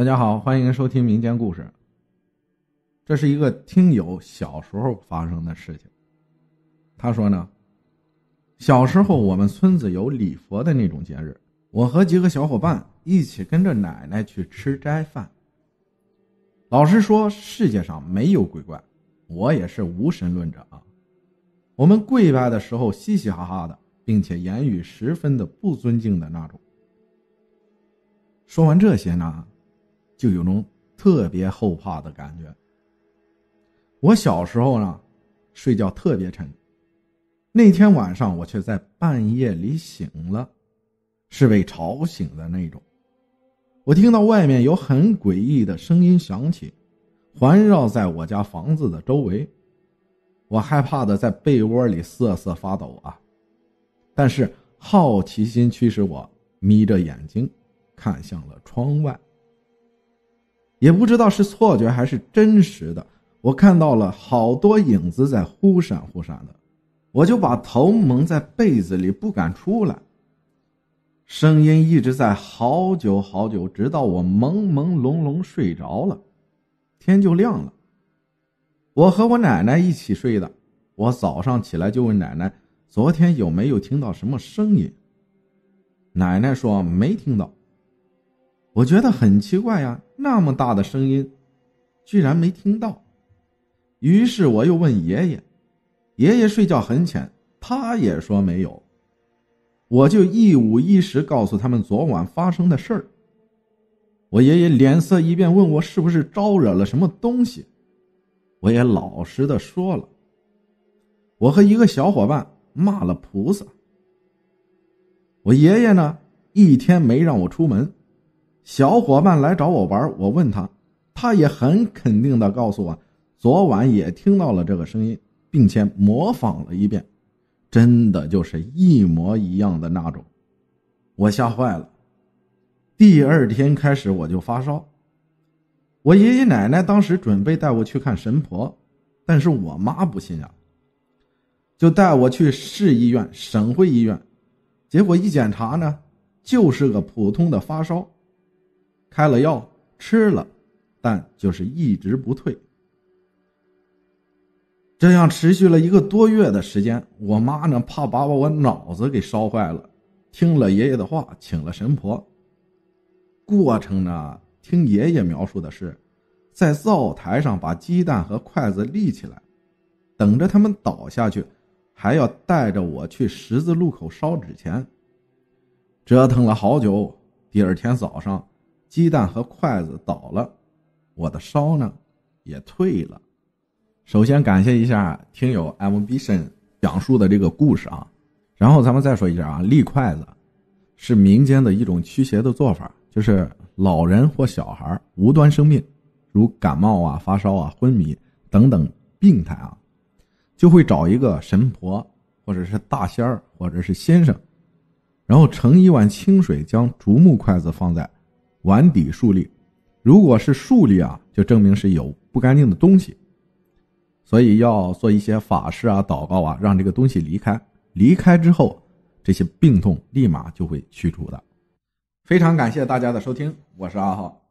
大家好，欢迎收听民间故事。这是一个听友小时候发生的事情。他说呢，小时候我们村子有礼佛的那种节日，我和几个小伙伴一起跟着奶奶去吃斋饭。老师说，世界上没有鬼怪，我也是无神论者啊。我们跪拜的时候嘻嘻哈哈的，并且言语十分的不尊敬的那种。说完这些呢。就有种特别后怕的感觉。我小时候呢，睡觉特别沉。那天晚上我却在半夜里醒了，是被吵醒的那种。我听到外面有很诡异的声音响起，环绕在我家房子的周围。我害怕的在被窝里瑟瑟发抖啊！但是好奇心驱使我眯着眼睛，看向了窗外。也不知道是错觉还是真实的，我看到了好多影子在忽闪忽闪的，我就把头蒙在被子里不敢出来。声音一直在好久好久，直到我朦朦胧胧睡着了，天就亮了。我和我奶奶一起睡的，我早上起来就问奶奶，昨天有没有听到什么声音？奶奶说没听到。我觉得很奇怪呀，那么大的声音，居然没听到。于是我又问爷爷，爷爷睡觉很浅，他也说没有。我就一五一十告诉他们昨晚发生的事儿。我爷爷脸色一变，问我是不是招惹了什么东西，我也老实的说了。我和一个小伙伴骂了菩萨。我爷爷呢，一天没让我出门。小伙伴来找我玩，我问他，他也很肯定的告诉我，昨晚也听到了这个声音，并且模仿了一遍，真的就是一模一样的那种，我吓坏了。第二天开始我就发烧，我爷爷奶奶当时准备带我去看神婆，但是我妈不信啊，就带我去市医院、省会医院，结果一检查呢，就是个普通的发烧。开了药吃了，但就是一直不退。这样持续了一个多月的时间，我妈呢怕把把我脑子给烧坏了，听了爷爷的话，请了神婆。过程呢，听爷爷描述的是，在灶台上把鸡蛋和筷子立起来，等着他们倒下去，还要带着我去十字路口烧纸钱。折腾了好久，第二天早上。鸡蛋和筷子倒了，我的烧呢，也退了。首先感谢一下听友 ambition 讲述的这个故事啊，然后咱们再说一下啊，立筷子是民间的一种驱邪的做法，就是老人或小孩无端生病，如感冒啊、发烧啊、昏迷等等病态啊，就会找一个神婆或者是大仙儿或者是先生，然后盛一碗清水，将竹木筷子放在。碗底竖立，如果是竖立啊，就证明是有不干净的东西，所以要做一些法事啊、祷告啊，让这个东西离开。离开之后，这些病痛立马就会去除的。非常感谢大家的收听，我是阿浩。